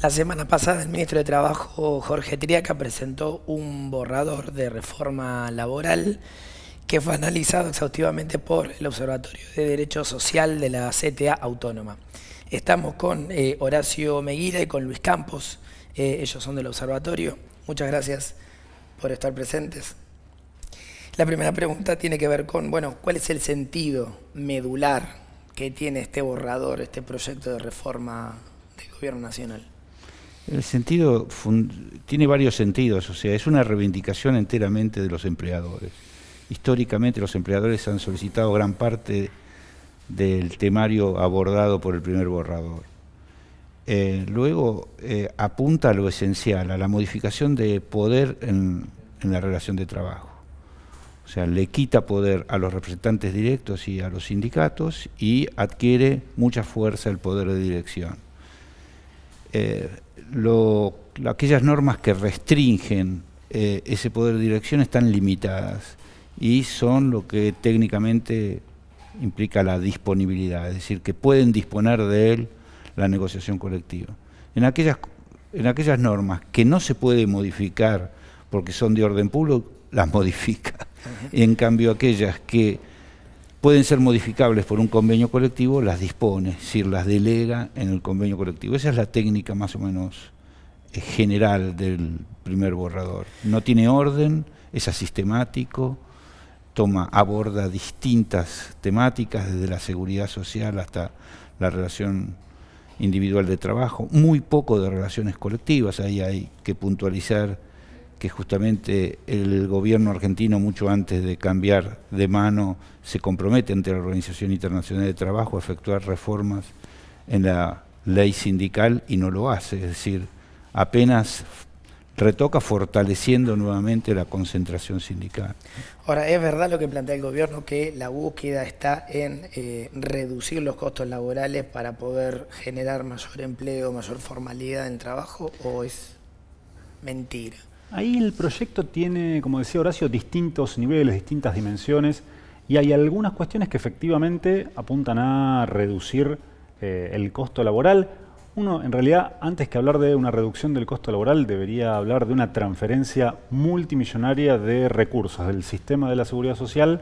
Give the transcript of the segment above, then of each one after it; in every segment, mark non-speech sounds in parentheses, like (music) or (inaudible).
La semana pasada el ministro de Trabajo, Jorge Triaca, presentó un borrador de reforma laboral que fue analizado exhaustivamente por el Observatorio de Derecho Social de la CTA Autónoma. Estamos con eh, Horacio Meguira y con Luis Campos, eh, ellos son del observatorio. Muchas gracias por estar presentes. La primera pregunta tiene que ver con, bueno, ¿cuál es el sentido medular que tiene este borrador, este proyecto de reforma del Gobierno Nacional? El sentido tiene varios sentidos, o sea, es una reivindicación enteramente de los empleadores. Históricamente los empleadores han solicitado gran parte del temario abordado por el primer borrador. Eh, luego eh, apunta a lo esencial, a la modificación de poder en la relación de trabajo. O sea, le quita poder a los representantes directos y a los sindicatos y adquiere mucha fuerza el poder de dirección eh, aquellas normas que restringen eh, ese poder de dirección están limitadas y son lo que técnicamente implica la disponibilidad, es decir, que pueden disponer de él la negociación colectiva. En aquellas, en aquellas normas que no se puede modificar porque son de orden público, las (laughs) modifica. En cambio, aquellas que pueden ser modificables por un convenio colectivo, las dispone, es decir, las delega en el convenio colectivo. Esa es la técnica más o menos eh, general del primer borrador. No tiene orden, es asistemático, toma, aborda distintas temáticas, desde la seguridad social hasta la relación individual de trabajo, muy poco de relaciones colectivas, ahí hay que puntualizar que justamente el gobierno argentino mucho antes de cambiar de mano se compromete ante la Organización Internacional de Trabajo a efectuar reformas en la ley sindical y no lo hace, es decir, apenas retoca fortaleciendo nuevamente la concentración sindical. Ahora, es verdad lo que plantea el gobierno, que la búsqueda está en eh, reducir los costos laborales para poder generar mayor empleo, mayor formalidad en trabajo, o es mentira? Ahí el proyecto tiene, como decía Horacio, distintos niveles, distintas dimensiones y hay algunas cuestiones que efectivamente apuntan a reducir eh, el costo laboral. Uno, en realidad, antes que hablar de una reducción del costo laboral, debería hablar de una transferencia multimillonaria de recursos del sistema de la seguridad social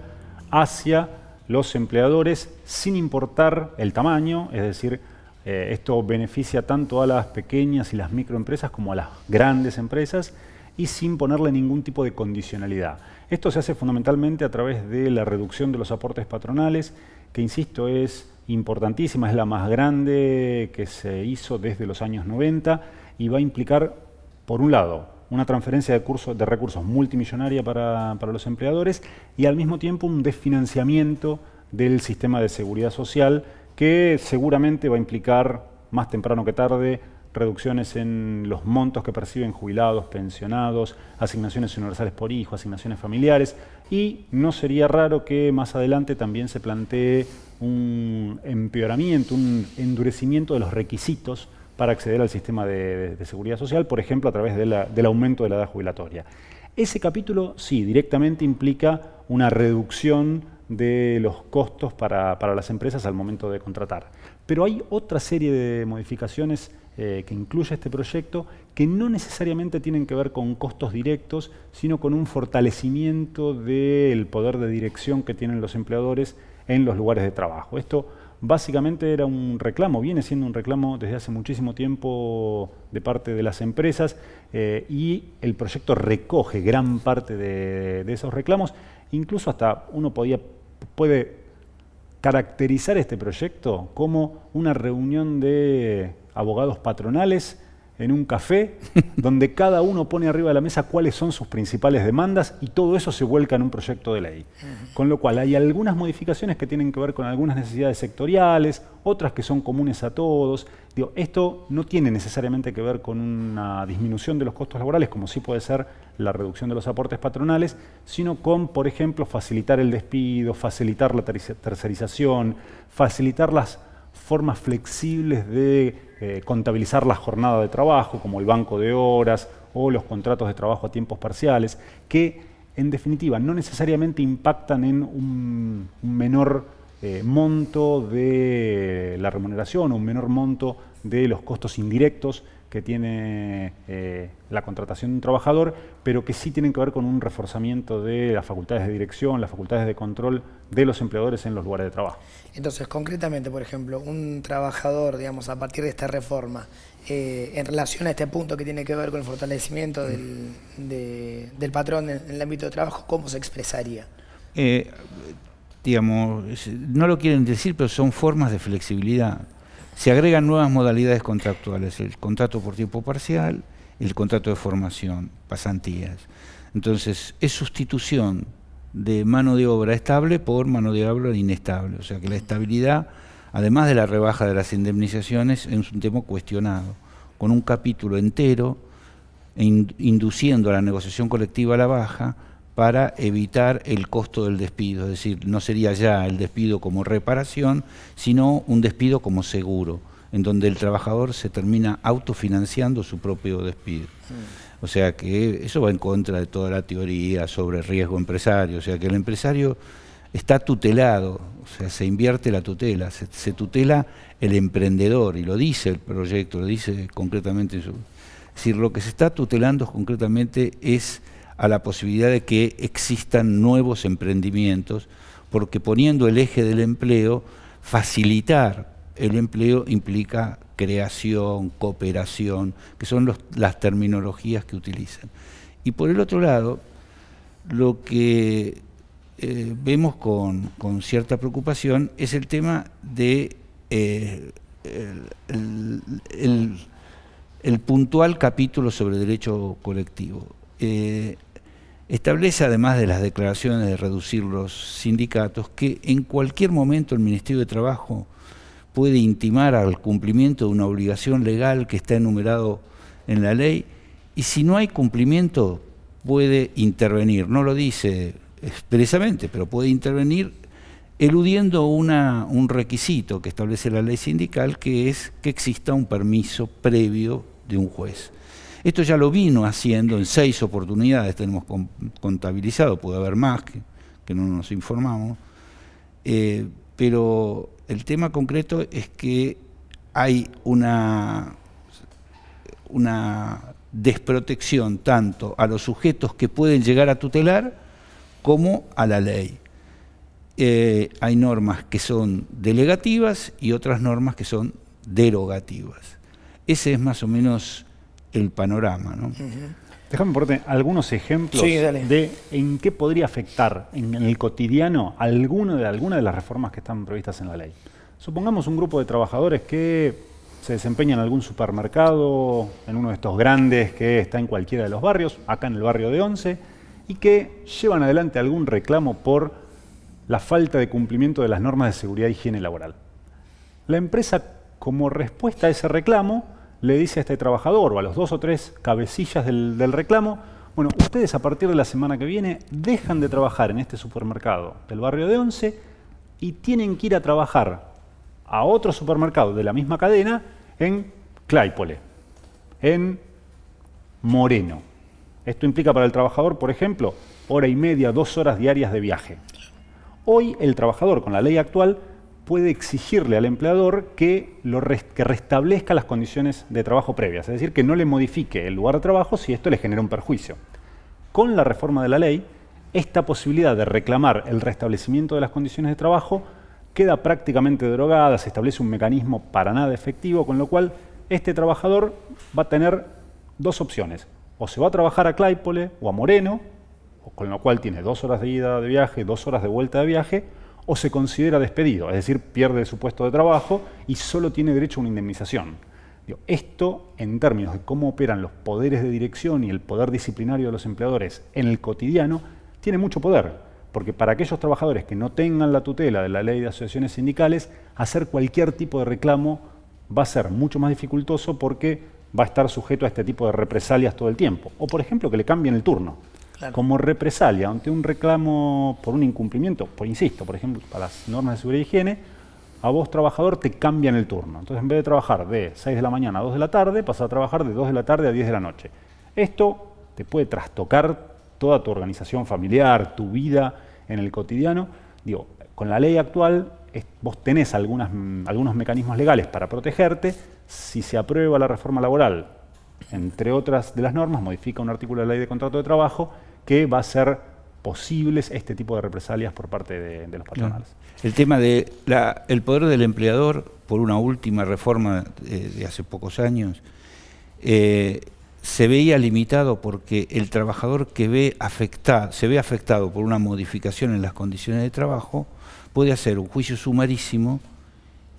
hacia los empleadores sin importar el tamaño, es decir, eh, esto beneficia tanto a las pequeñas y las microempresas como a las grandes empresas y sin ponerle ningún tipo de condicionalidad. Esto se hace fundamentalmente a través de la reducción de los aportes patronales, que insisto es importantísima, es la más grande que se hizo desde los años 90 y va a implicar, por un lado, una transferencia de, recursos multimillonaria para, para los empleadores y al mismo tiempo un desfinanciamiento del sistema de seguridad social que seguramente va a implicar, más temprano que tarde, reducciones en los montos que perciben jubilados, pensionados, asignaciones universales por hijo, asignaciones familiares, y no sería raro que más adelante también se plantee un empeoramiento, un endurecimiento de los requisitos para acceder al sistema de, seguridad social, por ejemplo, a través del aumento de la edad jubilatoria. Ese capítulo sí, directamente implica una reducción de los costos para las empresas al momento de contratar. Pero hay otra serie de modificaciones eh, que incluye este proyecto que no necesariamente tienen que ver con costos directos, sino con un fortalecimiento del poder de dirección que tienen los empleadores en los lugares de trabajo. Esto básicamente era un reclamo, viene siendo un reclamo desde hace muchísimo tiempo de parte de las empresas eh, y el proyecto recoge gran parte de, esos reclamos, incluso hasta uno podía, puede caracterizar este proyecto como una reunión de abogados patronales en un café, (laughs) donde cada uno pone arriba de la mesa cuáles son sus principales demandas y todo eso se vuelca en un proyecto de ley. Con lo cual hay algunas modificaciones que tienen que ver con algunas necesidades sectoriales, otras que son comunes a todos. Digo, esto no tiene necesariamente que ver con una disminución de los costos laborales, como sí puede ser la reducción de los aportes patronales, sino con, por ejemplo, facilitar el despido, facilitar la tercerización, facilitar las formas flexibles de eh, contabilizar la jornada de trabajo, como el banco de horas o los contratos de trabajo a tiempos parciales, que en definitiva no necesariamente impactan en un, menor eh, monto de la remuneración, o un menor monto de los costos indirectos que tiene eh, la contratación de un trabajador, pero que sí tienen que ver con un reforzamiento de las facultades de dirección, las facultades de control de los empleadores en los lugares de trabajo. Entonces, concretamente, por ejemplo, un trabajador, digamos, a partir de esta reforma, eh, en relación a este punto que tiene que ver con el fortalecimiento del, patrón en, el ámbito de trabajo, ¿cómo se expresaría? Eh, digamos, no lo quieren decir, pero son formas de flexibilidad se agregan nuevas modalidades contractuales, el contrato por tiempo parcial, el contrato de formación, pasantías. Entonces, es sustitución de mano de obra estable por mano de obra inestable. O sea que la estabilidad, además de la rebaja de las indemnizaciones, es un tema cuestionado, con un capítulo entero induciendo a la negociación colectiva a la baja para evitar el costo del despido, es decir, no sería ya el despido como reparación, sino un despido como seguro, en donde el trabajador se termina autofinanciando su propio despido. O sea que eso va en contra de toda la teoría sobre riesgo empresario, o sea que el empresario está tutelado, o sea, se invierte la tutela, se, tutela el emprendedor, y lo dice el proyecto, lo dice concretamente. Su, es decir, lo que se está tutelando concretamente es a la posibilidad de que existan nuevos emprendimientos, porque poniendo el eje del empleo, facilitar el empleo implica creación, cooperación, que son las terminologías que utilizan. Y por el otro lado, lo que eh, vemos con, cierta preocupación es el tema de eh, el, puntual capítulo sobre derecho colectivo. Eh, Establece, además de las declaraciones de reducir los sindicatos, que en cualquier momento el Ministerio de Trabajo puede intimar al cumplimiento de una obligación legal que está enumerado en la ley y si no hay cumplimiento puede intervenir, no lo dice expresamente, pero puede intervenir eludiendo un requisito que establece la ley sindical, que es que exista un permiso previo de un juez. Esto ya lo vino haciendo en seis oportunidades, tenemos contabilizado, puede haber más que, no nos informamos, eh, pero el tema concreto es que hay una, desprotección tanto a los sujetos que pueden llegar a tutelar como a la ley. Eh, hay normas que son delegativas y otras normas que son derogativas. Ese es más o menos el panorama. ¿no? Déjame ponerte algunos ejemplos de en qué podría afectar en el cotidiano alguno de, alguna de las reformas que están previstas en la ley. Supongamos un grupo de trabajadores que se desempeña en algún supermercado, en uno de estos grandes que está en cualquiera de los barrios, acá en el barrio de Once, y que llevan adelante algún reclamo por la falta de cumplimiento de las normas de seguridad y higiene laboral. La empresa, como respuesta a ese reclamo, le dice a este trabajador o a los dos o tres cabecillas del, reclamo, bueno, ustedes a partir de la semana que viene dejan de trabajar en este supermercado del barrio de Once y tienen que ir a trabajar a otro supermercado de la misma cadena en Claypole, en Moreno. Esto implica para el trabajador, por ejemplo, hora y media, dos horas diarias de viaje. Hoy el trabajador, con la ley actual, puede exigirle al empleador que, lo restablezca las condiciones de trabajo previas, es decir, que no le modifique el lugar de trabajo si esto le genera un perjuicio. Con la reforma de la ley, esta posibilidad de reclamar el restablecimiento de las condiciones de trabajo queda prácticamente derogada, se establece un mecanismo para nada efectivo, con lo cual este trabajador va a tener dos opciones. O se va a trabajar a Claypole o a Moreno, con lo cual tiene dos horas de ida de viaje, dos horas de vuelta de viaje, o se considera despedido, es decir, pierde su puesto de trabajo y solo tiene derecho a una indemnización. Esto, en términos de cómo operan los poderes de dirección y el poder disciplinario de los empleadores en el cotidiano, tiene mucho poder, porque para aquellos trabajadores que no tengan la tutela de la ley de asociaciones sindicales, hacer cualquier tipo de reclamo va a ser mucho más dificultoso porque va a estar sujeto a este tipo de represalias todo el tiempo. O, por ejemplo, que le cambien el turno como represalia ante un reclamo por un incumplimiento, por insisto, por ejemplo, para las normas de seguridad y higiene, a vos trabajador te cambian el turno. Entonces, en vez de trabajar de 6 de la mañana a 2 de la tarde, pasas a trabajar de 2 de la tarde a 10 de la noche. Esto te puede trastocar toda tu organización familiar, tu vida en el cotidiano. Digo, con la ley actual vos tenés algunas, algunos mecanismos legales para protegerte. Si se aprueba la reforma laboral, entre otras de las normas, modifica un artículo de la ley de contrato de trabajo que va a ser posibles este tipo de represalias por parte de, los patronales. El tema del el poder del empleador, por una última reforma eh, de, hace pocos años, eh, se veía limitado porque el trabajador que ve afectado, se ve afectado por una modificación en las condiciones de trabajo puede hacer un juicio sumarísimo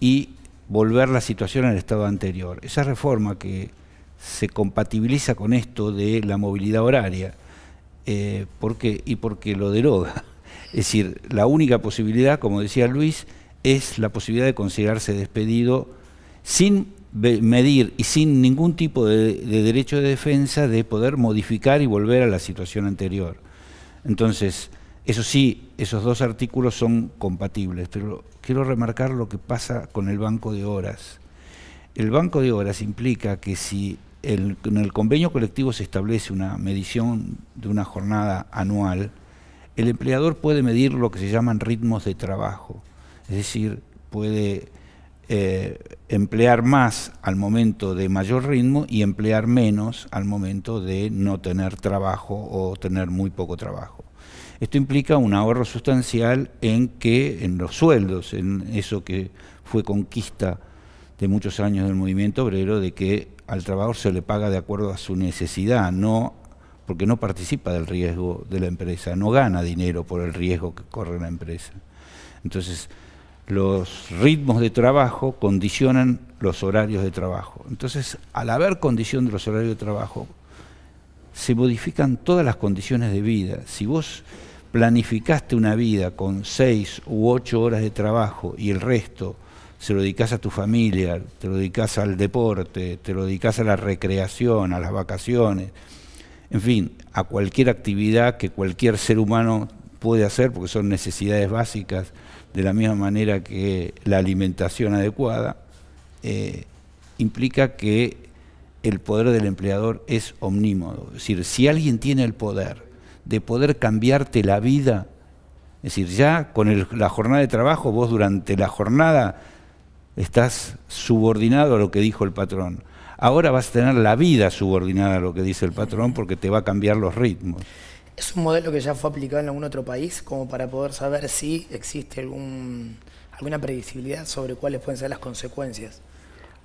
y volver la situación al estado anterior. Esa reforma que se compatibiliza con esto de la movilidad horaria, eh, y porque lo deroga. Es decir, la única posibilidad, como decía Luis, es la posibilidad de considerarse despedido sin medir y sin ningún tipo de, derecho de defensa de poder modificar y volver a la situación anterior. Entonces, eso sí, esos dos artículos son compatibles, pero quiero remarcar lo que pasa con el banco de horas. El banco de horas implica que si en el convenio colectivo se establece una medición de una jornada anual, el empleador puede medir lo que se llaman ritmos de trabajo, es decir, puede eh, emplear más al momento de mayor ritmo y emplear menos al momento de no tener trabajo o tener muy poco trabajo. Esto implica un ahorro sustancial en que en los sueldos, en eso que fue conquista de muchos años del movimiento obrero de que al trabajador se le paga de acuerdo a su necesidad, no porque no participa del riesgo de la empresa, no gana dinero por el riesgo que corre la empresa. Entonces, los ritmos de trabajo condicionan los horarios de trabajo. Entonces, al haber condición de los horarios de trabajo, se modifican todas las condiciones de vida. Si vos planificaste una vida con seis u ocho horas de trabajo y el resto se lo dedicas a tu familia, te lo dedicas al deporte, te lo dedicas a la recreación, a las vacaciones, en fin, a cualquier actividad que cualquier ser humano puede hacer, porque son necesidades básicas, de la misma manera que la alimentación adecuada, eh, implica que el poder del empleador es omnímodo. Es decir, si alguien tiene el poder de poder cambiarte la vida, es decir, ya con la jornada de trabajo, vos durante la jornada estás subordinado a lo que dijo el patrón. Ahora vas a tener la vida subordinada a lo que dice el patrón porque te va a cambiar los ritmos. ¿Es un modelo que ya fue aplicado en algún otro país como para poder saber si existe alguna previsibilidad sobre cuáles pueden ser las consecuencias?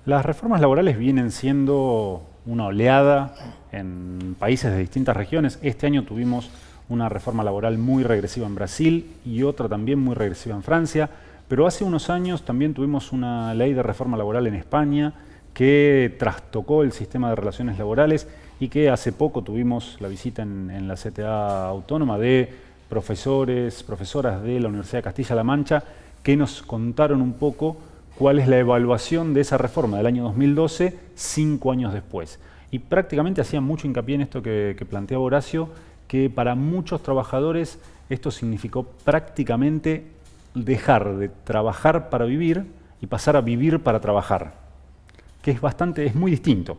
Las reformas laborales vienen siendo una oleada en países de distintas regiones. Este año tuvimos una reforma laboral muy regresiva en Brasil y otra también muy regresiva en Francia. Pero hace unos años también tuvimos una ley de reforma laboral en España que trastocó el sistema de relaciones laborales y que hace poco tuvimos la visita en, la CTA autónoma de profesores, profesoras de la Universidad de Castilla-La Mancha que nos contaron un poco cuál es la evaluación de esa reforma del año 2012, cinco años después. Y prácticamente hacía mucho hincapié en esto que, que planteaba Horacio, que para muchos trabajadores esto significó prácticamente dejar de trabajar para vivir y pasar a vivir para trabajar, que es bastante, es muy distinto.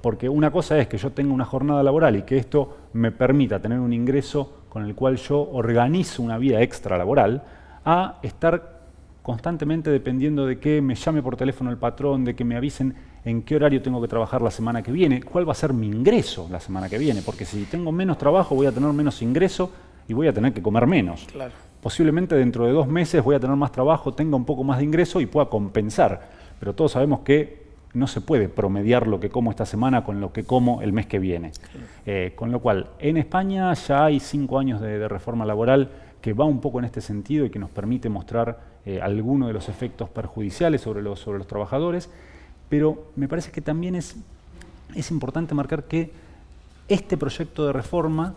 porque una cosa es que yo tenga una jornada laboral y que esto me permita tener un ingreso con el cual yo organizo una vida extra laboral, a estar constantemente dependiendo de que me llame por teléfono el patrón, de que me avisen en qué horario tengo que trabajar la semana que viene, cuál va a ser mi ingreso la semana que viene, porque si tengo menos trabajo voy a tener menos ingreso y voy a tener que comer menos. Claro posiblemente dentro de dos meses voy a tener más trabajo, tenga un poco más de ingreso y pueda compensar. Pero todos sabemos que no se puede promediar lo que como esta semana con lo que como el mes que viene. Eh, con lo cual, en España ya hay cinco años de, reforma laboral que va un poco en este sentido y que nos permite mostrar eh, algunos de los efectos perjudiciales sobre los, trabajadores, pero me parece que también es importante marcar que este proyecto de reforma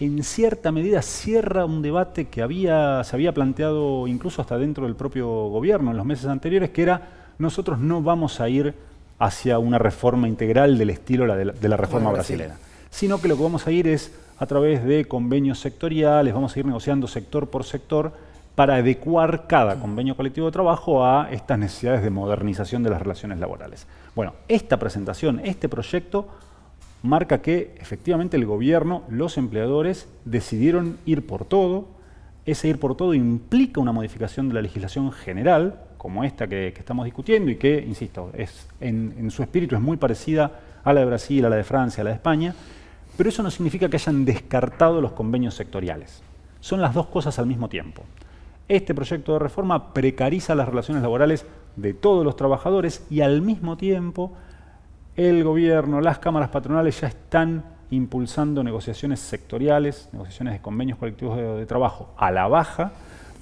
en cierta medida cierra un debate que había, se había planteado incluso hasta dentro del propio gobierno en los meses anteriores, que era nosotros no vamos a ir hacia una reforma integral del estilo de, la, reforma brasileña, sino que lo que vamos a ir es a través de convenios sectoriales, vamos a ir negociando sector por sector para adecuar cada convenio colectivo de trabajo a estas necesidades de modernización de las relaciones laborales. Bueno, esta presentación, este proyecto marca que efectivamente el gobierno, los empleadores decidieron ir por todo. Ese ir por todo implica una modificación de la legislación general, como esta que, estamos discutiendo y que, insisto, es, en, en su espíritu es muy parecida a la de Brasil, a la de Francia, a la de España, pero eso no significa que hayan descartado los convenios sectoriales. Son las dos cosas al mismo tiempo. Este proyecto de reforma precariza las relaciones laborales de todos los trabajadores y al mismo tiempo el gobierno, las cámaras patronales ya están impulsando negociaciones sectoriales, negociaciones de convenios colectivos de, trabajo a la baja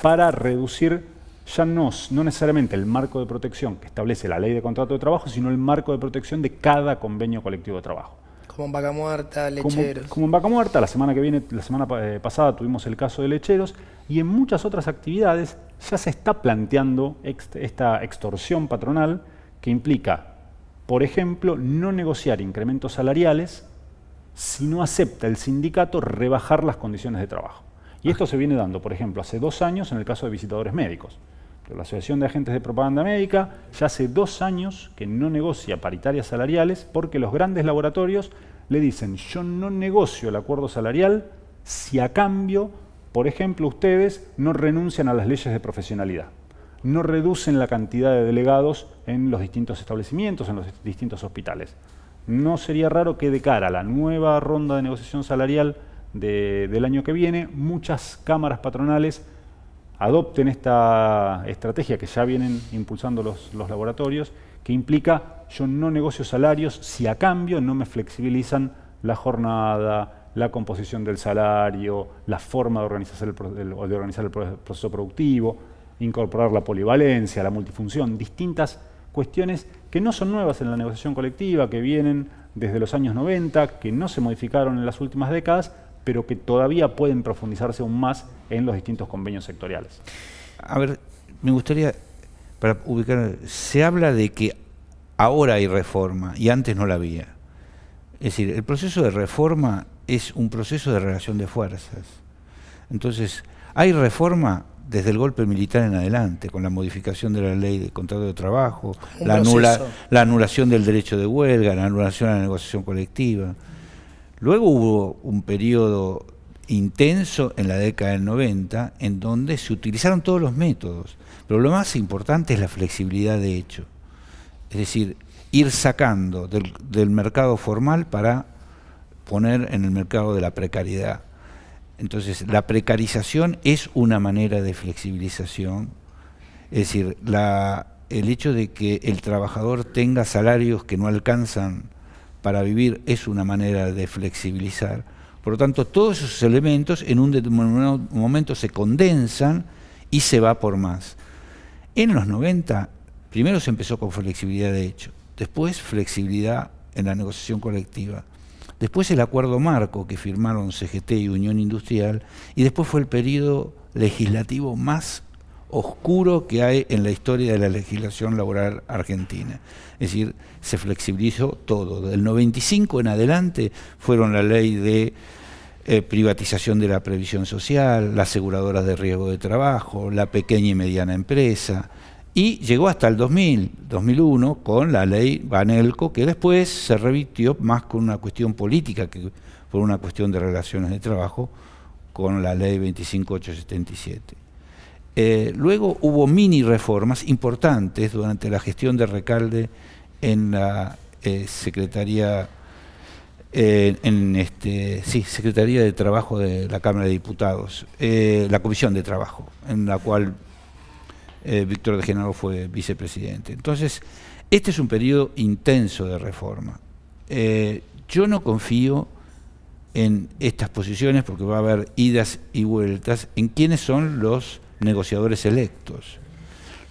para reducir ya no, necesariamente el marco de protección que establece la ley de contrato de trabajo, sino el marco de protección de cada convenio colectivo de trabajo. Como en Vaca Muerta, Lecheros. Como, en Vaca Muerta, la semana que viene, la semana eh, pasada tuvimos el caso de Lecheros y en muchas otras actividades ya se está planteando esta extorsión patronal que implica por ejemplo, no negociar incrementos salariales si no acepta el sindicato rebajar las condiciones de trabajo. Y esto se viene dando, por ejemplo, hace dos años en el caso de visitadores médicos. La Asociación de Agentes de Propaganda Médica ya hace dos años que no negocia paritarias salariales porque los grandes laboratorios le dicen, yo no negocio el acuerdo salarial si a cambio, por ejemplo, ustedes no renuncian a las leyes de profesionalidad no reducen la cantidad de delegados en los distintos establecimientos, en los distintos hospitales. No sería raro que de cara a la nueva ronda de negociación salarial del año que viene, muchas cámaras patronales adopten esta estrategia que ya vienen impulsando los, laboratorios, que implica yo no negocio salarios si a cambio no me flexibilizan la jornada, la composición del salario, la forma de organizar de organizar el proceso productivo incorporar la polivalencia, la multifunción, distintas cuestiones que no son nuevas en la negociación colectiva, que vienen desde los años 90, que no se modificaron en las últimas décadas, pero que todavía pueden profundizarse aún más en los distintos convenios sectoriales. A ver, me gustaría, para ubicar, se habla de que ahora hay reforma y antes no la había. Es decir, el proceso de reforma es un proceso de relación de fuerzas. Entonces, hay reforma desde el golpe militar en adelante, con la modificación de la ley de contrato de trabajo, la, anulación del derecho de huelga, la anulación de la negociación colectiva. Luego hubo un periodo intenso en la década del 90 en donde se utilizaron todos los métodos, pero lo más importante es la flexibilidad de hecho, es decir, ir sacando del mercado formal para poner en el mercado de la precariedad entonces, la precarización es una manera de flexibilización, es decir, el hecho de que el trabajador tenga salarios que no alcanzan para vivir es una manera de flexibilizar. Por lo tanto, todos esos elementos en un determinado momento se condensan y se va por más. En los 90, primero se empezó con flexibilidad de hecho, después flexibilidad en la negociación colectiva después el acuerdo marco que firmaron CGT y Unión Industrial, y después fue el periodo legislativo más oscuro que hay en la historia de la legislación laboral argentina. Es decir, se flexibilizó todo. Del 95 en adelante fueron la ley de eh, privatización de la previsión social, las aseguradoras de riesgo de trabajo, la pequeña y mediana empresa, y llegó hasta el 2000, 2001 con la ley Banelco, que después se revirtió más con una cuestión política que por una cuestión de relaciones de trabajo con la ley 25877. Eh, luego hubo mini reformas importantes durante la gestión de Recalde en la eh, Secretaría eh, en este, Secretaría de Trabajo de la Cámara de Diputados, la Comisión de Trabajo, en la cual eh, Víctor de Genaro fue vicepresidente. Entonces, este es un periodo intenso de reforma. Eh, yo no confío en estas posiciones porque va a haber idas y vueltas en quiénes son los negociadores electos.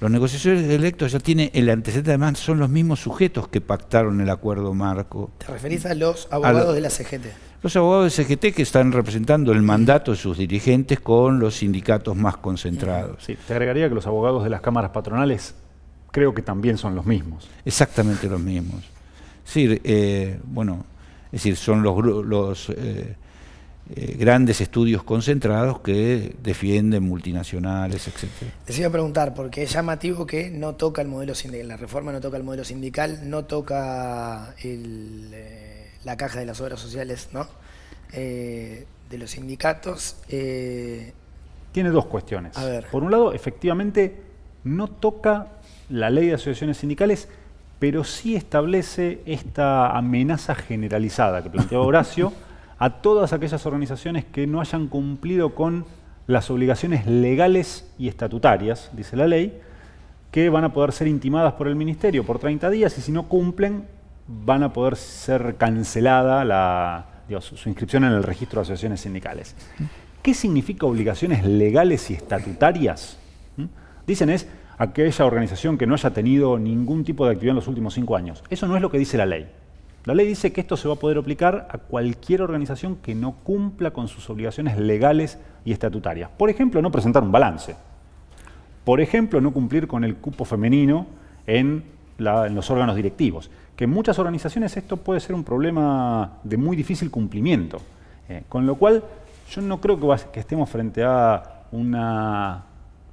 Los negociadores electos ya tienen el antecedente, además son los mismos sujetos que pactaron el acuerdo marco. ¿Te referís a los abogados de la CGT? Los abogados de CGT que están representando el mandato de sus dirigentes con los sindicatos más concentrados. Sí, te agregaría que los abogados de las cámaras patronales creo que también son los mismos. Exactamente los mismos. Es decir, eh, bueno, es decir, son los, los eh, eh, grandes estudios concentrados que defienden multinacionales, etc. Les iba a preguntar, porque es llamativo que no toca el modelo sindical, la reforma no toca el modelo sindical, no toca eh, la caja de las obras sociales, eh, de los sindicatos. Tiene dos cuestiones. Por un lado, efectivamente, no toca la ley de asociaciones sindicales, pero sí establece esta amenaza generalizada que planteaba (laughs) Horacio a todas aquellas organizaciones que no hayan cumplido con las obligaciones legales y estatutarias, dice la ley, que van a poder ser intimadas por el Ministerio por 30 días y si no cumplen van a poder ser cancelada la, su, inscripción en el registro de asociaciones sindicales. ¿Qué significa obligaciones legales y estatutarias? ¿Mm? Dicen es aquella organización que no haya tenido ningún tipo de actividad en los últimos cinco años. Eso no es lo que dice la ley. La ley dice que esto se va a poder aplicar a cualquier organización que no cumpla con sus obligaciones legales y estatutarias. Por ejemplo, no presentar un balance. Por ejemplo, no cumplir con el cupo femenino en, los órganos directivos. Que en muchas organizaciones esto puede ser un problema de muy difícil cumplimiento. Eh, con lo cual, yo no creo que, que estemos frente a una,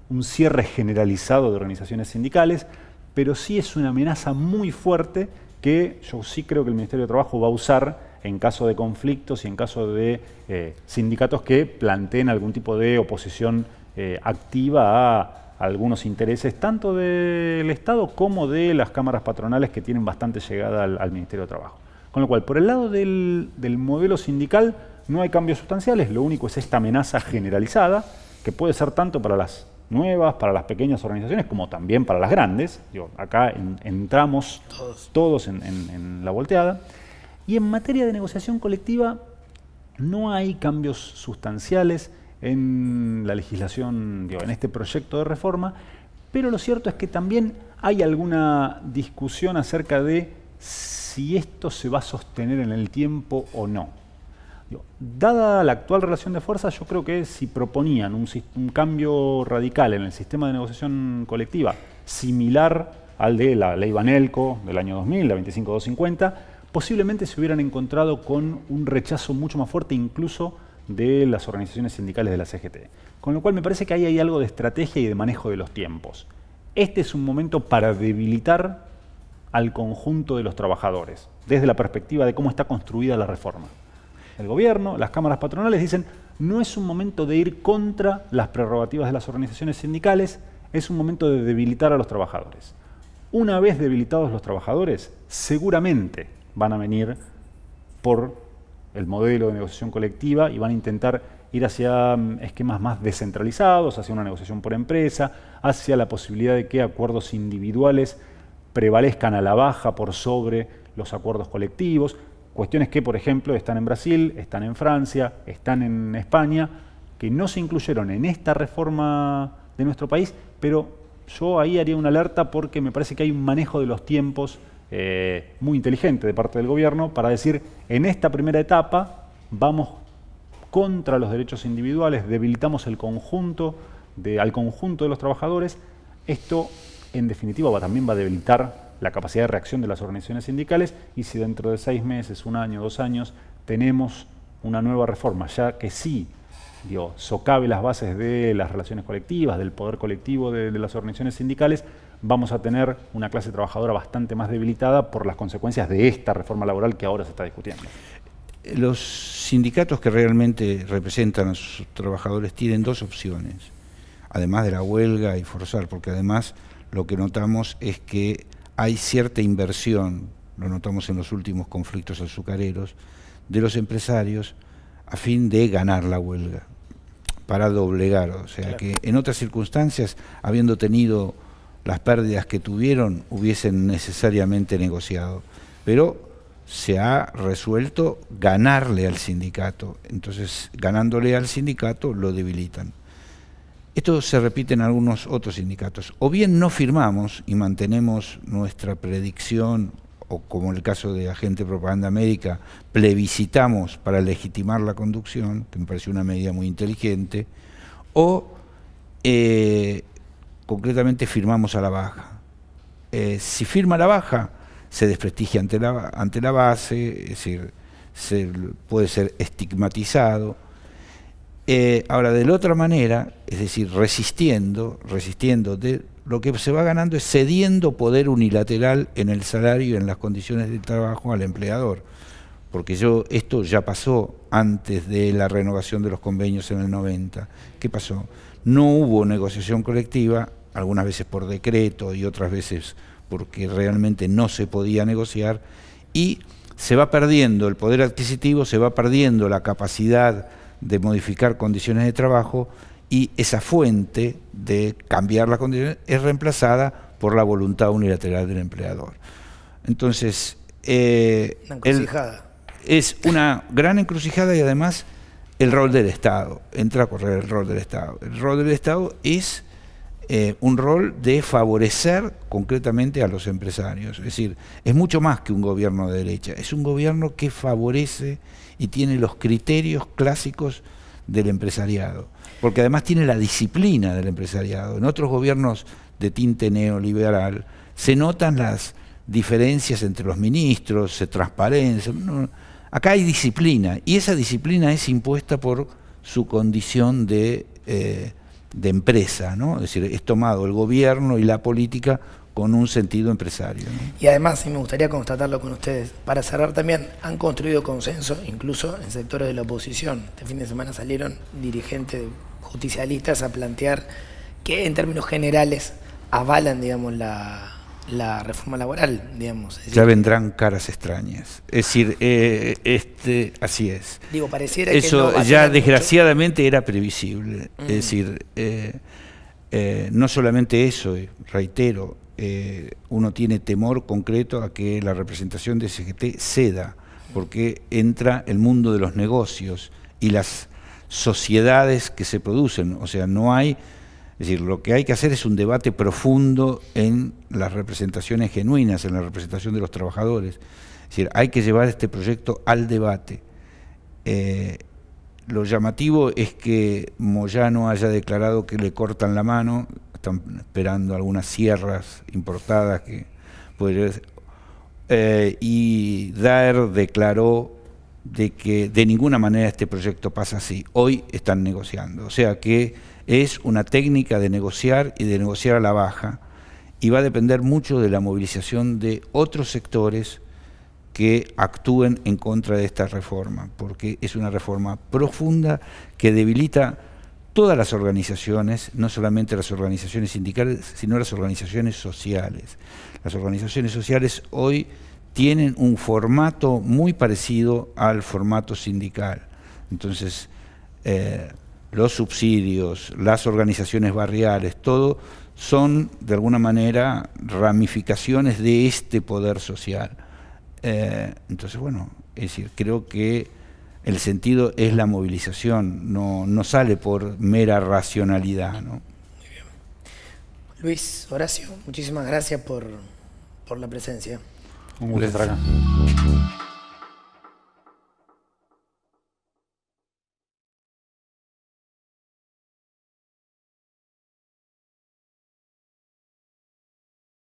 un cierre generalizado de organizaciones sindicales, pero sí es una amenaza muy fuerte que yo sí creo que el Ministerio de Trabajo va a usar en caso de conflictos y en caso de eh, sindicatos que planteen algún tipo de oposición eh, activa a algunos intereses tanto del Estado como de las cámaras patronales que tienen bastante llegada al, Ministerio de Trabajo. Con lo cual, por el lado del, modelo sindical no hay cambios sustanciales, lo único es esta amenaza generalizada que puede ser tanto para las nuevas, para las pequeñas organizaciones, como también para las grandes. Digo, acá entramos todos, en, la volteada. Y en materia de negociación colectiva no hay cambios sustanciales en la legislación, en este proyecto de reforma, pero lo cierto es que también hay alguna discusión acerca de si esto se va a sostener en el tiempo o no dada la actual relación de fuerzas, yo creo que si proponían un, un cambio radical en el sistema de negociación colectiva similar al de la ley Banelco del año 2000, la 25250, posiblemente se hubieran encontrado con un rechazo mucho más fuerte incluso de las organizaciones sindicales de la CGT. Con lo cual me parece que ahí hay algo de estrategia y de manejo de los tiempos. Este es un momento para debilitar al conjunto de los trabajadores, desde la perspectiva de cómo está construida la reforma el gobierno, las cámaras patronales dicen, no es un momento de ir contra las prerrogativas de las organizaciones sindicales, es un momento de debilitar a los trabajadores. Una vez debilitados los trabajadores, seguramente van a venir por el modelo de negociación colectiva y van a intentar ir hacia mm, esquemas más descentralizados, hacia una negociación por empresa, hacia la posibilidad de que acuerdos individuales prevalezcan a la baja por sobre los acuerdos colectivos. Cuestiones que, por ejemplo, están en Brasil, están en Francia, están en España, que no se incluyeron en esta reforma de nuestro país, pero yo ahí haría una alerta porque me parece que hay un manejo de los tiempos eh, muy inteligente de parte del gobierno para decir, en esta primera etapa vamos contra los derechos individuales, debilitamos el conjunto al conjunto de los trabajadores, esto en definitiva también va a debilitar la capacidad de reacción de las organizaciones sindicales y si dentro de seis meses, un año, dos años, tenemos una nueva reforma, ya que sí digo, socave las bases de las relaciones colectivas, del poder colectivo de, de las organizaciones sindicales, vamos a tener una clase trabajadora bastante más debilitada por las consecuencias de esta reforma laboral que ahora se está discutiendo. Los sindicatos que realmente representan a sus trabajadores tienen dos opciones, además de la huelga y forzar, porque además lo que notamos es que hay cierta inversión, lo notamos en los últimos conflictos azucareros, de los empresarios a fin de ganar la huelga, para doblegar. O sea que en otras circunstancias, habiendo tenido las pérdidas que tuvieron, hubiesen necesariamente negociado. Pero se ha resuelto ganarle al sindicato. Entonces, ganándole al sindicato, lo debilitan. Esto se repite en algunos otros sindicatos. O bien no firmamos y mantenemos nuestra predicción, o como en el caso de Agente Propaganda América, plebiscitamos para legitimar la conducción, que me pareció una medida muy inteligente, o eh, concretamente firmamos a la baja. Eh, si firma a la baja, se desprestigia ante la, ante la base, es decir, se, puede ser estigmatizado eh, ahora, de la otra manera, es decir, resistiendo, resistiendo, de, lo que se va ganando es cediendo poder unilateral en el salario y en las condiciones de trabajo al empleador. Porque yo, esto ya pasó antes de la renovación de los convenios en el 90. ¿Qué pasó? No hubo negociación colectiva, algunas veces por decreto y otras veces porque realmente no se podía negociar, y se va perdiendo el poder adquisitivo, se va perdiendo la capacidad de modificar condiciones de trabajo y esa fuente de cambiar las condiciones es reemplazada por la voluntad unilateral del empleador. Entonces, eh, es una gran encrucijada y además el rol del Estado, entra a correr el rol del Estado. El rol del Estado es eh, un rol de favorecer concretamente a los empresarios, es decir, es mucho más que un gobierno de derecha, es un gobierno que favorece y tiene los criterios clásicos del empresariado, porque además tiene la disciplina del empresariado. En otros gobiernos de tinte neoliberal se notan las diferencias entre los ministros, se transparencia. Acá hay disciplina y esa disciplina es impuesta por su condición de, eh, empresa, ¿no? es decir, es tomado el gobierno y la política con un sentido empresario. Y además, y me gustaría constatarlo con ustedes, para cerrar también, han construido consenso, incluso en sectores de la oposición. Este fin de semana salieron dirigentes justicialistas a plantear que en términos generales avalan, digamos, la, reforma laboral, digamos. ya vendrán caras extrañas. Es decir, eh, este, así es. Digo, pareciera Eso ya desgraciadamente era previsible. Es mm. decir, eh, eh, no solamente eso, reitero, eh, uno tiene temor concreto a que la representación de CGT ceda, porque entra el mundo de los negocios y las sociedades que se producen. O sea, no hay... Es decir, lo que hay que hacer es un debate profundo en las representaciones genuinas, en la representación de los trabajadores. Es decir, hay que llevar este proyecto al debate. Eh, lo llamativo es que Moyano haya declarado que le cortan la mano, están esperando algunas sierras importadas que puede eh, y Daer declaró de que de ninguna manera este proyecto pasa así. Hoy están negociando, o sea que es una técnica de negociar y de negociar a la baja y va a depender mucho de la movilización de otros sectores que actúen en contra de esta reforma, porque es una reforma profunda que debilita todas las organizaciones, no solamente las organizaciones sindicales, sino las organizaciones sociales. Las organizaciones sociales hoy tienen un formato muy parecido al formato sindical. Entonces, eh, los subsidios, las organizaciones barriales, todo son de alguna manera ramificaciones de este poder social. Eh, entonces, bueno, es decir, creo que el sentido es la movilización, no, no sale por mera racionalidad. Luis, Horacio, muchísimas gracias por, por la presencia.